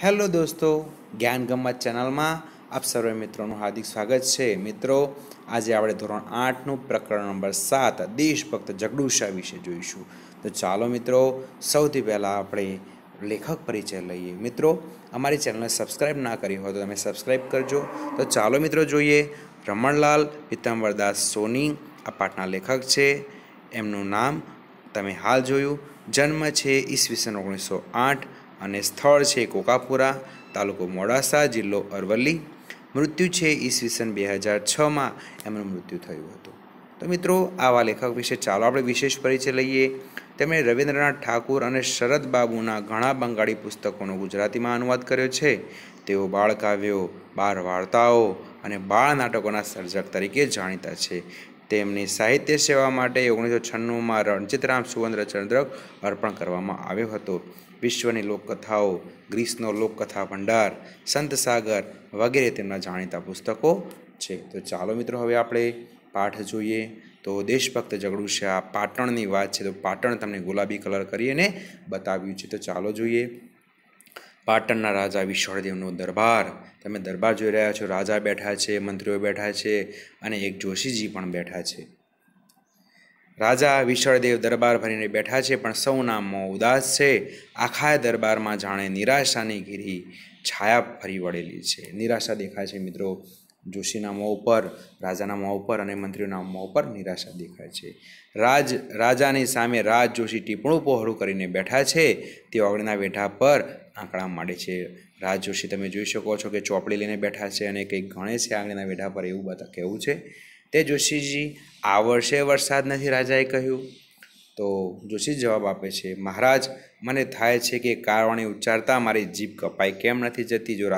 hello દોસ્તો જ્ઞાન ગમત ચેનલમાં આપ સર્વે મિત્રોનું હાર્દિક સ્વાગત છે મિત્રો આજે આપણે ધોરણ આઠનું પ્રકરણ નંબર સાત દેશભક્ત જગડુશા વિશે જોઈશું તો ચાલો મિત્રો સૌથી પહેલાં આપણે લેખક પરિચય લઈએ મિત્રો અમારી ચેનલને સબસ્ક્રાઇબ ના કરી હોય તો તમે સબસ્ક્રાઇબ કરજો તો ચાલો મિત્રો જોઈએ રમણલાલ પિત્તંબરદાસ સોની આ પાઠના લેખક છે એમનું નામ તમે હાલ જોયું જન્મ છે ઈસવીસન ઓગણીસો આઠ અને સ્થળ છે કોકાપુરા તાલુકો મોડાસા જિલ્લો અરવલ્લી મૃત્યુ છે ઈસવીસન બે હજાર છમાં એમનું મૃત્યુ થયું હતું તો મિત્રો આવા લેખક વિશે ચાલો આપણે વિશેષ પરિચય લઈએ તેમણે રવિન્દ્રનાથ ઠાકુર અને શરદ બાબુના ઘણા બંગાળી પુસ્તકોનો ગુજરાતીમાં અનુવાદ કર્યો છે તેઓ બાળકાવ્યો બાળ વાર્તાઓ અને બાળ નાટકોના સર્જક તરીકે જાણીતા છે તેમની સાહિત્ય સેવા માટે ઓગણીસો છન્નુંમાં રણજીતરામ સુવંદ્ર ચંદ્રક અર્પણ કરવામાં આવ્યો હતો વિશ્વની લોકકથાઓ ગ્રીસનો લોકકથા ભંડાર સંત સાગર વગેરે તેમના જાણીતા પુસ્તકો છે તો ચાલો મિત્રો હવે આપણે પાઠ જોઈએ તો દેશભક્ત જગડું છે આ પાટણની વાત છે તો પાટણ તમને ગુલાબી કલર કરીને બતાવ્યું છે તો ચાલો જોઈએ પાટણના રાજા વિશ્વળદેવનો દરબાર તમે દરબાર જોઈ રહ્યા છો રાજા બેઠા છે મંત્રીઓ બેઠા છે અને એક જોશીજી પણ બેઠા છે રાજા વિશળદેવ દરબાર ભરીને બેઠા છે પણ સૌના મો ઉદાસ છે આખા દરબારમાં જાણે નિરાશાની ઘીરી છાયા ફરી વળેલી છે નિરાશા દેખાય છે મિત્રો જોશીના મોં ઉપર રાજાના મોં ઉપર અને મંત્રીઓના મોં ઉપર નિરાશા દેખાય છે રાજ રાજાની સામે રાજ જોશી ટીપણું પહોળું કરીને બેઠા છે તે આગળના બેઠા પર આંકડા માંડે છે રાજ જોશી તમે જોઈ શકો છો કે ચોપડી લઈને બેઠા છે અને કંઈક ગણે છે આંગળીના વેઢા પર એવું બધા કહેવું છે તે જોશીજી આ વર્ષે વરસાદ નથી રાજાએ કહ્યું તો જોશી જવાબ આપે છે મહારાજ મને થાય છે કે કારવાણી ઉચ્ચારતા મારી જીભ કપાઈ કેમ નથી જતી જો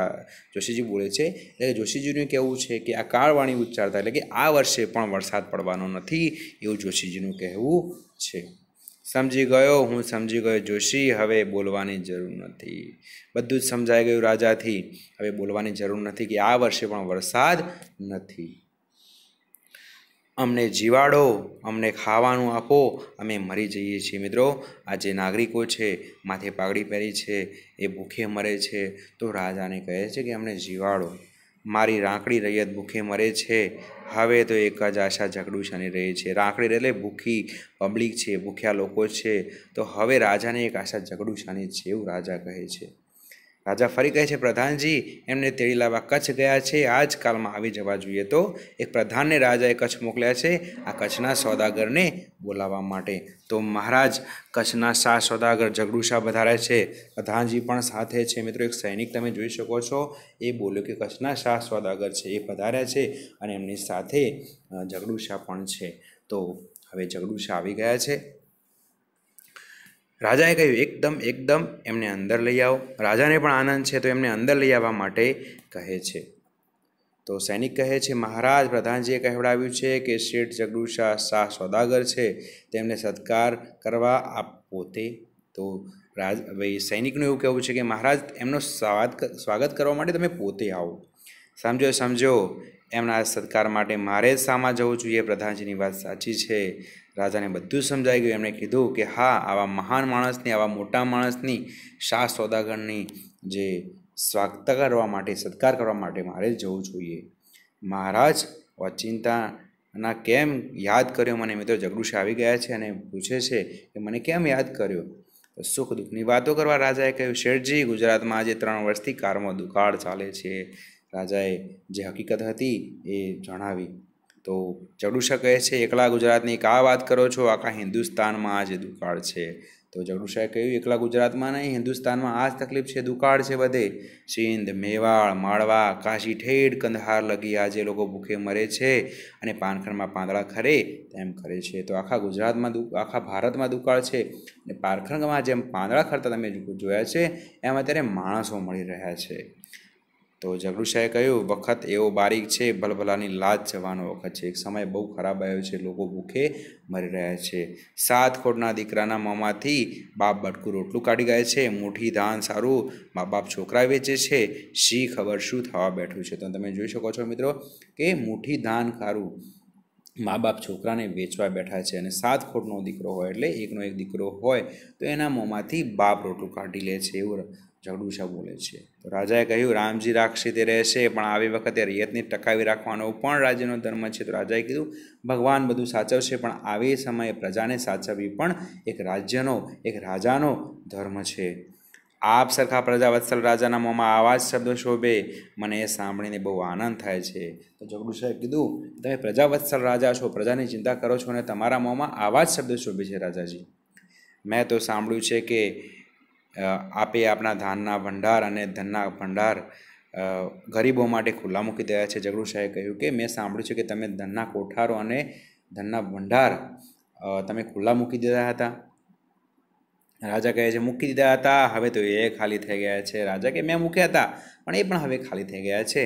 જોશીજી બોલે છે એટલે જોશીજીનું કહેવું છે કે આ કારવાણી ઉચ્ચારતા એટલે કે આ વર્ષે પણ વરસાદ પડવાનો નથી એવું જોશીજીનું કહેવું છે સમજી ગયો હું સમજી ગયો જોશી હવે બોલવાની જરૂર નથી બધું જ સમજાઈ ગયું રાજાથી હવે બોલવાની જરૂર નથી કે આ વર્ષે પણ વરસાદ નથી અમને જીવાડો અમને ખાવાનું આપો અમે મરી જઈએ છીએ મિત્રો આ જે નાગરિકો છે માથે પાઘડી પહેરી છે એ ભૂખે મરે છે તો રાજાને કહે છે કે અમને જીવાડો મારી રાંકડી રૈયત ભૂખે મરે છે હવે તો એક જ આશા ઝઘડું શની રહી છે રાંકડી એટલે ભૂખી પબ્લિક છે ભૂખ્યા લોકો છે તો હવે રાજાને એક આશા ઝઘડું શાની છે એવું રાજા કહે છે રાજા ફરી કહે છે પ્રધાનજી એમને તેડી લાવવા કચ્છ ગયા છે આજકાલમાં આવી જવા જોઈએ તો એક પ્રધાનને રાજાએ કચ્છ મોકલ્યા છે આ કચ્છના સોદાગરને બોલાવવા માટે તો મહારાજ કચ્છના શાહ સોદાગર જગડુશા વધારે છે પ્રધાનજી પણ સાથે છે મિત્રો એક સૈનિક તમે જોઈ શકો છો એ બોલ્યો કે કચ્છના શાહ સોદાગર છે એ પધાર્યા છે અને એમની સાથે જગડુશા પણ છે તો હવે જગડુશા આવી ગયા છે રાજાએ કહ્યું એકદમ એકદમ એમને અંદર લઈ આવો રાજાને પણ આનંદ છે તો એમને અંદર લઈ આવવા માટે કહે છે તો સૈનિક કહે છે મહારાજ પ્રધાનજીએ કહેવડાવ્યું છે કે શેઠ જગડુ શાહ સોદાગર છે તેમને સત્કાર કરવા આપ પોતે તો રાજ ભાઈ સૈનિકનું એવું કહેવું છે કે મહારાજ એમનો સ્વાગત સ્વાગત કરવા માટે તમે પોતે આવો સમજો સમજો એમના સત્કાર માટે મારે જ શામાં જવું જોઈએ પ્રધાનજીની વાત સાચી છે રાજાને બધું સમજાઈ ગયું એમણે કીધું કે હા આવા મહાન માણસની આવા મોટા માણસની શાહ સોદાગરની જે સ્વાગત કરવા માટે સત્કાર કરવા માટે મારે જવું જોઈએ મહારાજ અચિંતાના કેમ યાદ કર્યો મને મિત્રો જગડુશ આવી ગયા છે અને પૂછે છે કે મને કેમ યાદ કર્યો સુખ દુઃખની વાતો કરવા રાજાએ કહ્યું શેઠજી ગુજરાતમાં આજે ત્રણ વર્ષથી કારમાં દુકાળ ચાલે છે રાજાએ જે હકીકત હતી એ જણાવી તો જડુષા કહે છે એકલા ગુજરાતની કા વાત કરો છો આખા હિન્દુસ્તાનમાં આજે દુકાળ છે તો જડુષાએ કહ્યું એકલા ગુજરાતમાં નહીં હિન્દુસ્તાનમાં આ જ તકલીફ છે દુકાળ છે બધે સિંધ મેવાડ માળવા કાશી ઠેઠ કંદહાર લગી આજે લોકો ભૂખે મરે છે અને પાનખરમાં પાંદડા ખરે તેમ કરે છે તો આખા ગુજરાતમાં દુ આખા ભારતમાં દુકાળ છે અને પારખણમાં જેમ પાંદડા ખરતા તમે જોયા છે એમ અત્યારે માણસો મળી રહ્યા છે તો જગડુશાએ કહ્યું વખત એવો બારીક છે ભલભલાની લાજ જવાનો વખત છે એક સમય બહુ ખરાબ આવ્યો છે લોકો ભૂખે મરી રહ્યા છે સાત ખોડના દીકરાના મોંમાંથી બાપ બટકું રોટલું કાઢી ગયા છે મુઠ્ઠી ધાન સારું મા બાપ છોકરા વેચે છે શી ખબર શું થવા બેઠું છે તો તમે જોઈ શકો છો મિત્રો કે મુઠ્ઠી ધાન સારું મા બાપ છોકરાને વેચવા બેઠા છે અને સાત ખોટનો દીકરો હોય એટલે એકનો એક દીકરો હોય તો એના મોંમાંથી બાપ રોટલું કાઢી લે છે એવું જગડુશા બોલે છે તો રાજાએ કહ્યું રામજી રાક્ષી તે રહેશે પણ આવી વખતે રિયતને ટકાવી રાખવાનો પણ રાજ્યનો ધર્મ છે તો રાજાએ કીધું ભગવાન બધું સાચવશે પણ આવી સમયે પ્રજાને સાચવવી પણ એક રાજ્યનો એક રાજાનો ધર્મ છે આપ સરખા પ્રજાવત્સલ રાજાના મોંમાં આવા જ શબ્દો શોભે મને એ સાંભળીને બહુ આનંદ થાય છે તો જગડુશાએ કીધું તમે પ્રજાવત્સલ રાજા છો પ્રજાની ચિંતા કરો છો અને તમારા મોંમાં આવા જ શબ્દો શોભે છે રાજાજી મેં તો સાંભળ્યું છે કે આપે આપણા ધાનના ભંડાર અને ધનના ભંડાર ગરીબો માટે ખુલ્લા મૂકી દયા છે જગડુ શાહે કહ્યું કે મેં સાંભળ્યું છે કે તમે ધનના કોઠારો અને ધનના ભંડાર તમે ખુલ્લા મૂકી દીધા હતા રાજા કહે છે મૂકી દીધા હતા હવે તો એ ખાલી થઈ ગયા છે રાજા કે મેં મૂક્યા હતા પણ એ પણ હવે ખાલી થઈ ગયા છે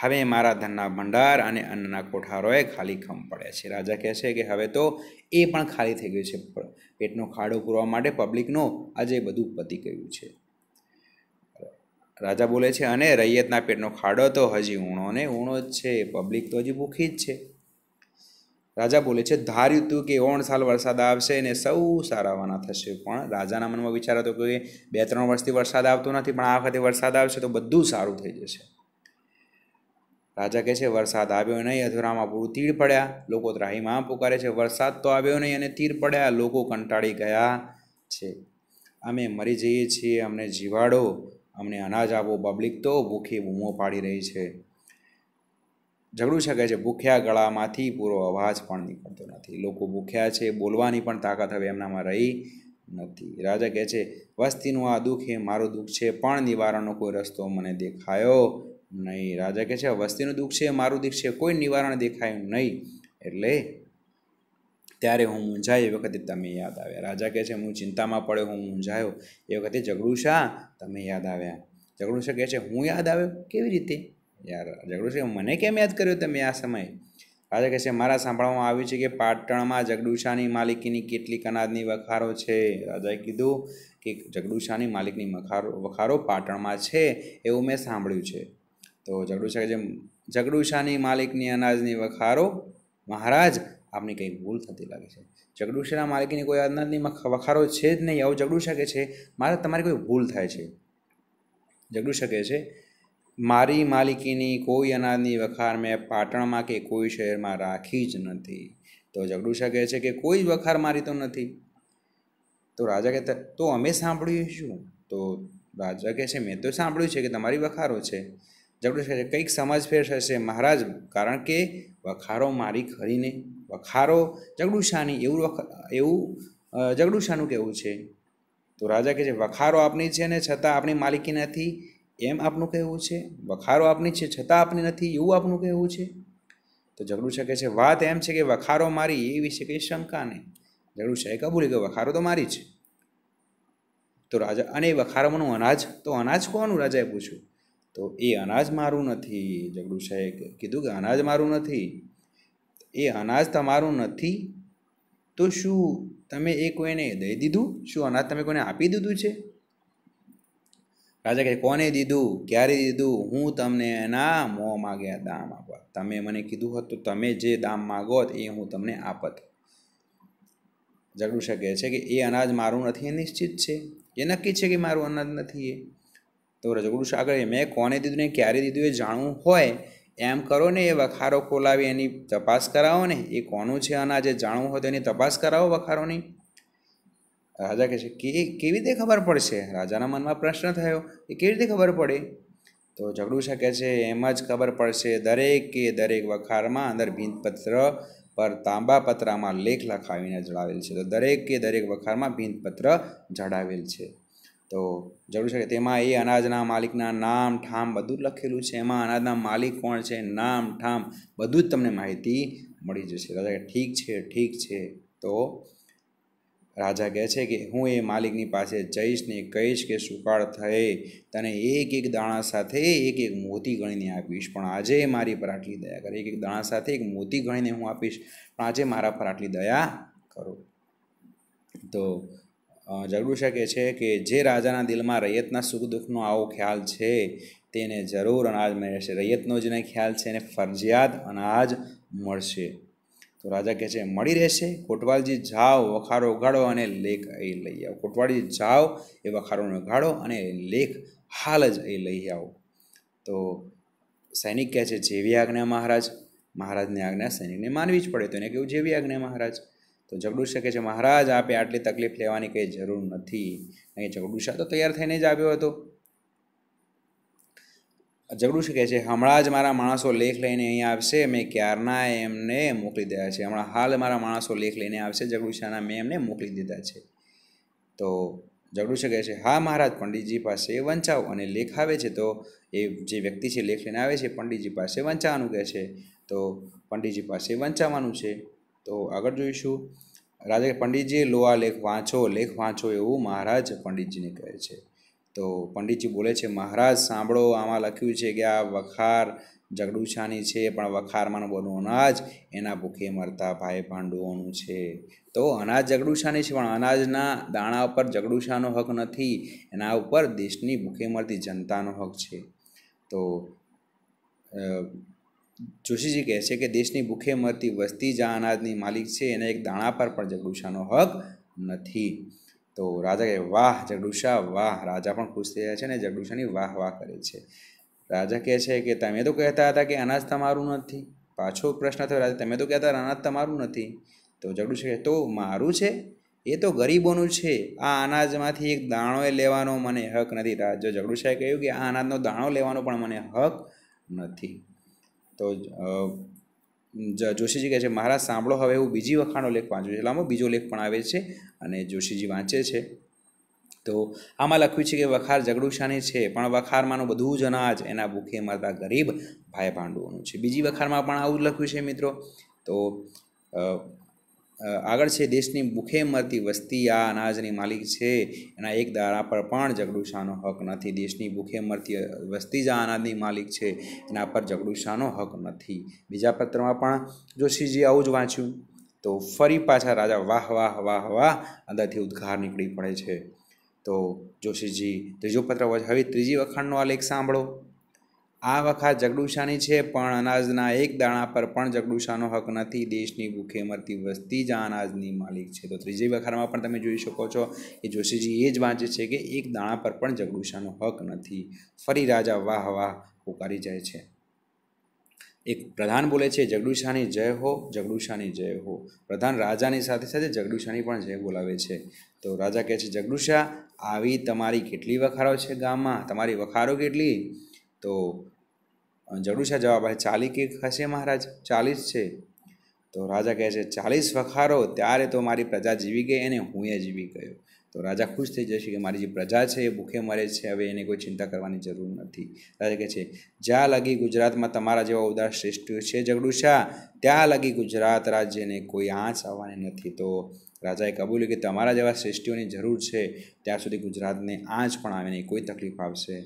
હવે મારા ધનના ભંડાર અને અન્નના કોઠારોએ ખાલી ખમ પડ્યા છે રાજા કહે છે કે હવે તો એ પણ ખાલી થઈ ગયું છે પેટનો ખાડો પૂરવા માટે પબ્લિકનો આજે બધું પતી ગયું છે રાજા બોલે છે અને રૈયતના પેટનો ખાડો તો હજી ઊણો ને ઊણો જ છે પબ્લિક તો હજી ભૂખી જ છે રાજા બોલે છે ધાર્યું હતું કે ઓણ સાલ વરસાદ આવશે અને સૌ સારાવાના થશે પણ રાજાના મનમાં વિચાર હતો કે બે ત્રણ વર્ષથી વરસાદ આવતો નથી પણ આ વખતે વરસાદ આવશે તો બધું સારું થઈ જશે રાજા કહે છે વરસાદ આવ્યો નહીં અધૂરામાં પૂરું તીર પડ્યા લોકો ત્રાહીમાં પુકારે છે વરસાદ તો આવ્યો નહીં અને તીર પડ્યા લોકો કંટાળી ગયા છે અમે મરી જઈએ છીએ અમને જીવાડો અમને અનાજ આપો પબ્લિક તો ભૂખી બૂમો પાડી રહી છે ઝઘડું શકે છે ભૂખ્યા ગળામાંથી પૂરો અવાજ પણ નીકળતો નથી લોકો ભૂખ્યા છે બોલવાની પણ તાકાત હવે એમનામાં રહી નથી રાજા કહે છે વસ્તીનું આ દુઃખ એ મારું દુઃખ છે પણ નિવારણનો કોઈ રસ્તો મને દેખાયો નહીં રાજા કહે છે વસ્તીનું દુઃખ છે મારું દુઃખ છે કોઈ નિવારણ દેખાયું નહીં એટલે ત્યારે હું મૂંઝાય એ વખતે તમે યાદ આવ્યા રાજા કહે છે હું ચિંતામાં પડ્યો હું મૂંઝાયો એ વખતે જગડુશા તમે યાદ આવ્યા જગડુશા કહે છે હું યાદ આવ્યો કેવી રીતે યાર જગડુશે મને કેમ યાદ કર્યો તમે આ સમયે રાજા કહેશે મારા સાંભળવામાં આવ્યું છે કે પાટણમાં જગડુશાની માલિકીની કેટલીક અનાજની વખારો છે રાજાએ કીધું કે જગડુશાની માલિકની વખારો વખારો પાટણમાં છે એવું મેં સાંભળ્યું છે તો જગડુશા જેમ જગડુશાની માલિકની અનાજની વખારો મહારાજ આપની કંઈ ભૂલ થતી લાગે છે જગડુશાના માલિકની કોઈ અનાજની વખારો છે જ નહીં આવું જગડુશા કે છે મારે તમારી કોઈ ભૂલ થાય છે જગડુશા કહે છે મારી માલિકીની કોઈ અનાજની વખાર મેં પાટણમાં કે કોઈ શહેરમાં રાખી જ નથી તો જગડુષા કહે છે કે કોઈ જ વખાર મારી તો નથી તો રાજા કહેતા તો અમે સાંભળ્યું શું તો રાજા કહે છે મેં તો સાંભળ્યું છે કે તમારી વખારો છે જગડુષા કહે કંઈક સમજફેર થશે મહારાજ કારણ કે વખારો મારી ખરી નહીં વખારો જગડુષાની એવું વખ એવું જગડુષાનું કહેવું છે તો રાજા કહે છે વખારો આપની છે ને છતાં આપણી માલિકી નથી એમ આપનું કહેવું છે વખારો આપની છે છતાં આપની નથી એવું આપનું કહેવું છે તો ઝઘડું શકે છે વાત એમ છે કે વખારો મારી એ વિશે કંઈ શંકા નહીં ઝઘડું છે કબૂલી કે વખારો તો મારી છે તો રાજા અને એ વખારોમાંનું અનાજ તો અનાજ કોનું રાજાએ પૂછ્યું તો એ અનાજ મારું નથી ઝઘડું શાહે કીધું કે અનાજ મારું નથી એ અનાજ તમારું નથી તો શું તમે એ કોઈને દઈ દીધું શું અનાજ તમે કોઈને આપી દીધું છે રાજા કહે કોને દીધું ક્યારે દીધું હું તમને એના મોં માગ્યા દામ આપવા તમે મને કીધું હતું તમે જે દામ માગો એ હું તમને આપત જગડું શકે છે કે એ અનાજ મારું નથી એ નિશ્ચિત છે એ નક્કી છે કે મારું અનાજ નથી એ તો રજગડું આગળ મેં કોને દીધું ને ક્યારે દીધું એ જાણવું હોય એમ કરો ને એ વખારો ખોલાવી એની તપાસ કરાવો ને એ કોનું છે અનાજ એ જાણવું હોય તો એની તપાસ કરાવો વખારોની રાજા કહે છે કે એ કેવી રીતે ખબર પડશે રાજાના મનમાં પ્રશ્ન થયો એ કેવી રીતે ખબર પડે તો જગડુશા કહે છે એમ જ ખબર પડશે દરેકે દરેક વખારમાં અંદર ભીંતપત્ર પર તાંબા પત્રામાં લેખ લખાવીને જડાવેલ છે તો દરેકે દરેક વખારમાં ભીંતપત્ર જડાવેલ છે તો જરૂર છે કે તેમાં એ અનાજના માલિકના નામ ઠામ બધું લખેલું છે એમાં અનાજના માલિક કોણ છે નામ ઠામ બધું જ તમને માહિતી મળી જશે રાજા ઠીક છે ઠીક છે તો રાજા કહે છે કે હું એ માલિકની પાસે જઈશ ને કહીશ કે સુકાળ થયે તને એક એક દાણા સાથે એક એક મોતી ગણીને આપીશ પણ આજે મારી પર આટલી દયા કરે એક એક દાણા સાથે એક મોતી ગણીને હું આપીશ પણ આજે મારા પર આટલી દયા કરો તો જરૂર શકે છે કે જે રાજાના દિલમાં રૈયતના સુખ દુઃખનો આવો ખ્યાલ છે તેને જરૂર અનાજ મળશે રૈયતનો જેને ખ્યાલ છે એને ફરજિયાત અનાજ મળશે તો રાજા કહે છે મળી રહેશે કોટવાલજી જાઓ વખારો ઉઘાડો અને લેખ એ લઈ આવો કોટવાળજી જાઓ એ વખારોને ઉઘાડો અને લેખ હાલ જ એ લઈ આવો તો સૈનિક કહે છે જેવી આજ્ઞા મહારાજ મહારાજની આજ્ઞા સૈનિકને માનવી જ પડે તો એને કેવું જેવી આજ્ઞા મહારાજ તો જગડુષા કહે છે મહારાજ આપે આટલી તકલીફ લેવાની કંઈ જરૂર નથી અહીં જગડુષા તો તૈયાર થઈને જ આવ્યો હતો જગડુશી કહે છે હમણાં જ મારા માણસો લેખ લઈને અહીંયા આવશે મેં ક્યારના એમને મોકલી દીધા છે હમણાં હાલ મારા માણસો લેખ લઈને આવશે જગડુશાના મેં એમને મોકલી દીધા છે તો જગડુશી શકે છે હા મહારાજ પંડિતજી પાસે વંચાવો અને લેખ આવે છે તો એ જે વ્યક્તિ છે લેખ લઈને આવે છે પંડિતજી પાસે વંચાવાનું કહે છે તો પંડિતજી પાસે વંચાવાનું છે તો આગળ જોઈશું રાજા પંડિતજી લોહા લેખ વાંચો લેખ વાંચો એવું મહારાજ પંડિતજીને કહે છે તો પંડિતજી બોલે છે મહારાજ સાંભળો આમાં લખ્યું છે કે આ વખાર જગડુછાની છે પણ વખારમાંનું બનવું અનાજ એના ભૂખે મરતા ભાઈ ભાંડુઓનું છે તો અનાજ જગડુછાની છે પણ અનાજના દાણા ઉપર જગડુછાનો હક નથી એના ઉપર દેશની ભૂખે મરતી જનતાનો હક છે તો જોશીજી કહે છે કે દેશની ભૂખે મરતી વસ્તી જ્યાં અનાજની માલિક છે એને એક દાણા પર પણ જગડુશાનો હક નથી તો રાજા કહે વાહ જડુષા વાહ રાજા પણ ખુશ થઈ થયા છે અને જડુષાની વાહ વાહ કરે છે રાજા કહે છે કે તમે તો કહેતા હતા કે અનાજ તમારું નથી પાછો પ્રશ્ન થયો રાજા તમે તો કહેતા અનાજ તમારું નથી તો જગડુષા કહે તો મારું છે એ તો ગરીબોનું છે આ અનાજમાંથી એક દાણોએ લેવાનો મને હક નથી રાજા જગડુશાએ કહ્યું કે આ અનાજનો દાણો લેવાનો પણ મને હક નથી તો જોશીજી કહે છે મહારાજ સાંભળો હવે હું બીજી વખાણો લેખ વાંચું છું એટલામાં બીજો લેખ પણ આવે છે અને જોશીજી વાંચે છે તો આમાં લખ્યું છે કે વખાર જગડુશાની છે પણ વખારમાંનું બધું જ અનાજ એના ભૂખે મરતા ગરીબ ભાઈ પાંડુઓનું છે બીજી વખારમાં પણ આવું જ લખ્યું છે મિત્રો તો આગળ છે દેશની ભૂખે મરતી વસ્તી આ અનાજની માલિક છે એના એક દારા પર પણ જગડુશાનો હક નથી દેશની ભૂખે મરતી વસ્તી જ આ અનાજની માલિક છે એના પર જગડુશાનો હક નથી બીજા પત્રમાં પણ જોશીજી આવું જ વાંચ્યું તો ફરી પાછા રાજા વાહ વાહ વાહ વાહ અંદરથી ઉદ્ઘાર નીકળી પડે છે તો જોશીજી ત્રીજો પત્ર હવે ત્રીજી વખાણનો આ લેખ સાંભળો આ વખત જગડુશાની છે પણ અનાજના એક દાણા પર પણ જગડુશાનો હક નથી દેશની ભૂખે મરતી વસ્તી જ આ અનાજની માલિક છે તો ત્રીજી વખારમાં પણ તમે જોઈ શકો છો કે જોશીજી એ જ વાંચે છે કે એક દાણા પર પણ જગડુશાનો હક નથી ફરી રાજા વાહ વાહ પુકારી જાય છે એક પ્રધાન બોલે છે જગડુશાની જય હો જગડુશાની જય હો પ્રધાન રાજાની સાથે સાથે જગડુશાની પણ જય બોલાવે છે તો રાજા કહે છે જગડુશા આવી તમારી કેટલી વખારો છે ગામમાં તમારી વખારો કેટલી તો જડુશા જવાબ આવે ચાલી કે હશે મહારાજ ચાલીસ છે તો રાજા કહે છે ચાલીસ વખારો ત્યારે તો મારી પ્રજા જીવી ગઈ અને હું એ જીવી ગયો તો રાજા ખુશ થઈ જશે કે મારી જે પ્રજા છે એ ભૂખે મરે છે હવે એને કોઈ ચિંતા કરવાની જરૂર નથી રાજા કહે છે જ્યાં લગી ગુજરાતમાં તમારા જેવા ઉદાર શ્રેષ્ઠ છે જગડુશા ત્યાં લગી ગુજરાત રાજ્યને કોઈ આંચ આવવાની નથી તો રાજાએ કબૂલ્યું કે તમારા જેવા શ્રેષ્ઠીઓની જરૂર છે ત્યાં સુધી ગુજરાતને આંચ પણ આવે નહીં કોઈ તકલીફ આવશે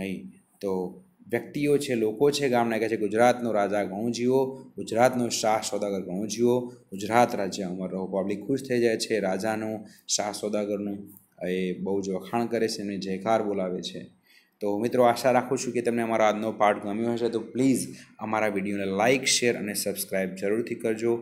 નહીં તો વ્યક્તિઓ છે લોકો છે ગામના કહે છે ગુજરાતનો રાજા ઘણું જીવો ગુજરાતનો શાહ સોદાગર ઘણું જીવો ગુજરાત રાજ્ય અમર રહો પબ્લિક ખુશ થઈ જાય છે રાજાનું શાહ સોદાગરનું એ બહુ જ વખાણ કરે છે એમને જયકાર બોલાવે છે તો મિત્રો આશા રાખું છું કે તમને અમારો આજનો પાઠ ગમ્યો હશે તો પ્લીઝ અમારા વિડીયોને લાઇક શેર અને સબસ્ક્રાઈબ જરૂરથી કરજો